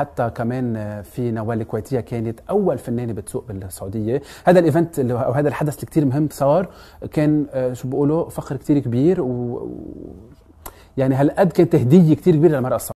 حتى كمان في نوال الكويتيه كانت اول فنانه بتسوق بالسعوديه هذا الايفنت او هذا الحدث اللي كثير مهم صار كان آه، شو بيقولوا فخر كثير كبير و يعني هالقد كانت هديه كثير كبيره للمراه الصعوديه